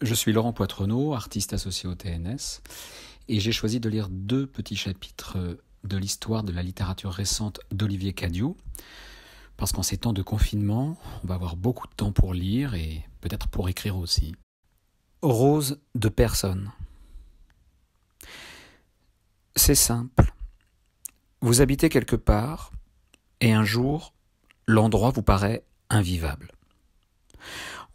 Je suis Laurent Poitrenaud, artiste associé au TNS, et j'ai choisi de lire deux petits chapitres de l'histoire de la littérature récente d'Olivier Cadieux, parce qu'en ces temps de confinement, on va avoir beaucoup de temps pour lire et peut-être pour écrire aussi. Rose de personne. C'est simple. Vous habitez quelque part, et un jour, l'endroit vous paraît invivable.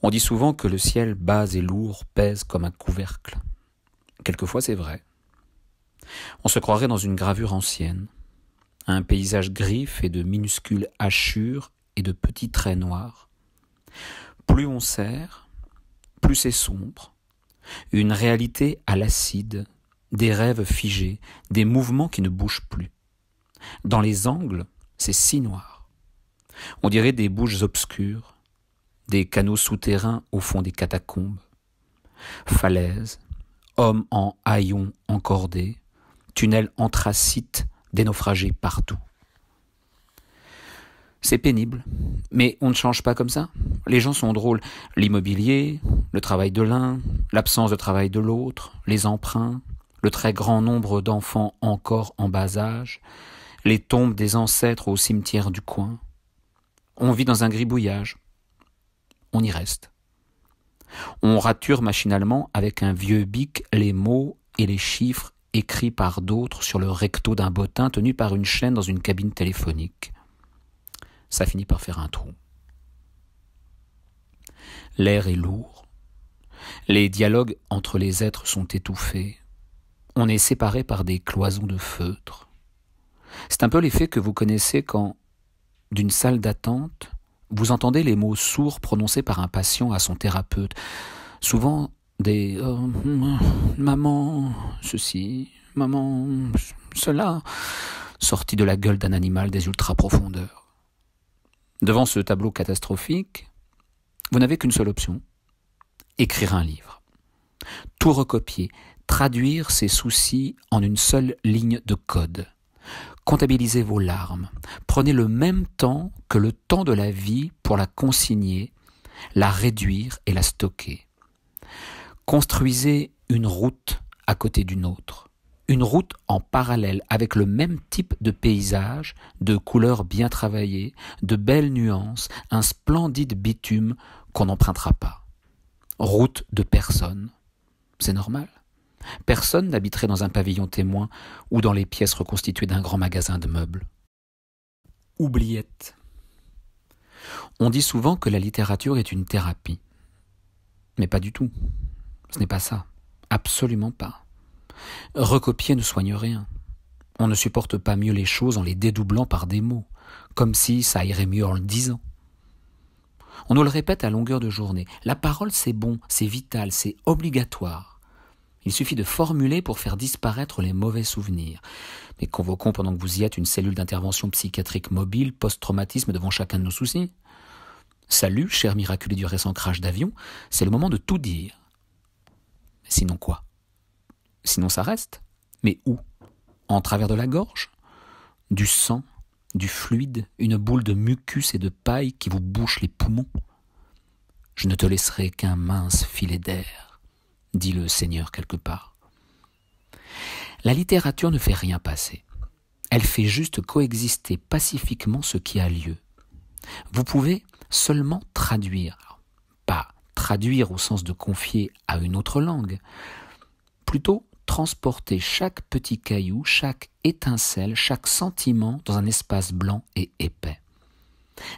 On dit souvent que le ciel bas et lourd pèse comme un couvercle. Quelquefois c'est vrai. On se croirait dans une gravure ancienne, un paysage gris fait de minuscules hachures et de petits traits noirs. Plus on serre, plus c'est sombre, une réalité à l'acide, des rêves figés, des mouvements qui ne bougent plus. Dans les angles, c'est si noir. On dirait des bouches obscures, des canaux souterrains au fond des catacombes, falaises, hommes en haillons encordés, tunnels anthracites, des naufragés partout. C'est pénible, mais on ne change pas comme ça. Les gens sont drôles. L'immobilier, le travail de l'un, l'absence de travail de l'autre, les emprunts, le très grand nombre d'enfants encore en bas âge, les tombes des ancêtres au cimetière du coin. On vit dans un gribouillage, on y reste. On rature machinalement avec un vieux bic les mots et les chiffres écrits par d'autres sur le recto d'un bottin tenu par une chaîne dans une cabine téléphonique. Ça finit par faire un trou. L'air est lourd. Les dialogues entre les êtres sont étouffés. On est séparé par des cloisons de feutre. C'est un peu l'effet que vous connaissez quand, d'une salle d'attente, vous entendez les mots sourds prononcés par un patient à son thérapeute, souvent des euh, maman, ceci, maman, cela, sortis de la gueule d'un animal des ultra-profondeurs. Devant ce tableau catastrophique, vous n'avez qu'une seule option écrire un livre. Tout recopier, traduire ses soucis en une seule ligne de code. Comptabilisez vos larmes. Prenez le même temps que le temps de la vie pour la consigner, la réduire et la stocker. Construisez une route à côté d'une autre. Une route en parallèle avec le même type de paysage, de couleurs bien travaillées, de belles nuances, un splendide bitume qu'on n'empruntera pas. Route de personne. C'est normal. Personne n'habiterait dans un pavillon témoin ou dans les pièces reconstituées d'un grand magasin de meubles. Oubliette. On dit souvent que la littérature est une thérapie. Mais pas du tout. Ce n'est pas ça. Absolument pas. Recopier ne soigne rien. On ne supporte pas mieux les choses en les dédoublant par des mots, comme si ça irait mieux en le disant. On nous le répète à longueur de journée. La parole, c'est bon, c'est vital, c'est obligatoire. Il suffit de formuler pour faire disparaître les mauvais souvenirs. Mais convoquons pendant que vous y êtes une cellule d'intervention psychiatrique mobile, post-traumatisme devant chacun de nos soucis. Salut, cher miraculé du récent crash d'avion, c'est le moment de tout dire. Sinon quoi Sinon ça reste. Mais où En travers de la gorge Du sang Du fluide Une boule de mucus et de paille qui vous bouche les poumons Je ne te laisserai qu'un mince filet d'air dit le Seigneur quelque part. La littérature ne fait rien passer. Elle fait juste coexister pacifiquement ce qui a lieu. Vous pouvez seulement traduire, pas traduire au sens de confier à une autre langue, plutôt transporter chaque petit caillou, chaque étincelle, chaque sentiment dans un espace blanc et épais.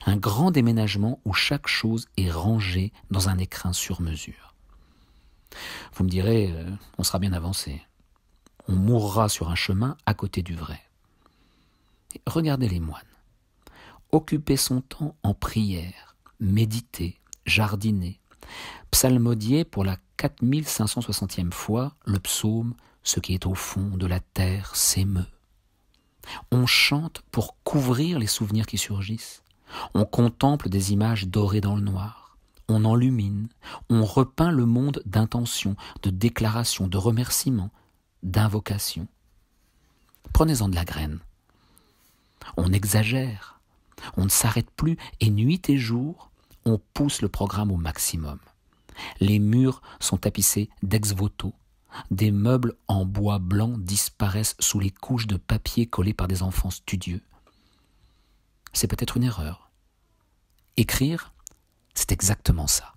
Un grand déménagement où chaque chose est rangée dans un écrin sur mesure. Vous me direz, euh, on sera bien avancé. On mourra sur un chemin à côté du vrai. regardez les moines. Occuper son temps en prière, méditer, jardiner, psalmodier pour la 4560e fois le psaume Ce qui est au fond de la terre s'émeut. On chante pour couvrir les souvenirs qui surgissent. On contemple des images dorées dans le noir on enlumine, on repeint le monde d'intentions, de déclarations, de remerciements, d'invocations. Prenez-en de la graine. On exagère, on ne s'arrête plus et nuit et jour, on pousse le programme au maximum. Les murs sont tapissés d'ex-voto. Des meubles en bois blanc disparaissent sous les couches de papier collées par des enfants studieux. C'est peut-être une erreur. Écrire, c'est exactement ça.